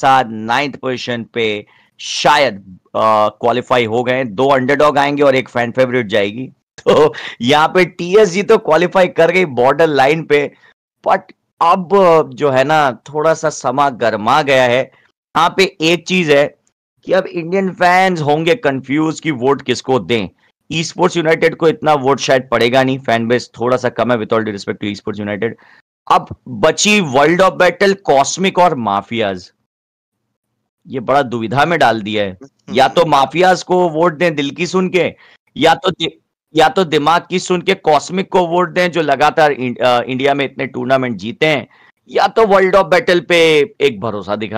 साथ ninth position पे शायद क्वालिफाई हो गए दो अंडरडॉग आएंगे और एक फैन फेवरेट जाएगी तो यहाँ पे टीएसजी तो क्वालिफाई कर गई बॉर्डर लाइन पे बट अब जो है ना थोड़ा सा समा गरमा गया है यहाँ पे एक चीज है कि अब इंडियन फैंस होंगे कंफ्यूज कि वोट किसको दें ई स्पोर्ट्स यूनाइटेड को इतना वोट शायद पड़ेगा नहीं फैन बेस थोड़ा सा कम है with all respect to E sports United अब बची वर्ल्ड ऑफ बैटल कॉस्मिक और माफियाज ये बड़ा दुविधा में डाल दिया है हम्म। या तो माफियाज को वोट दें दिल की सुन के या तो या तो दिमाग की सुन के कॉस्मिक को वोट दें जो लगातार इंडिया में इतने टूर्नामेंट जीते हैं या तो वर्ल्ड ऑफ बैटल पे एक भरोसा दिखा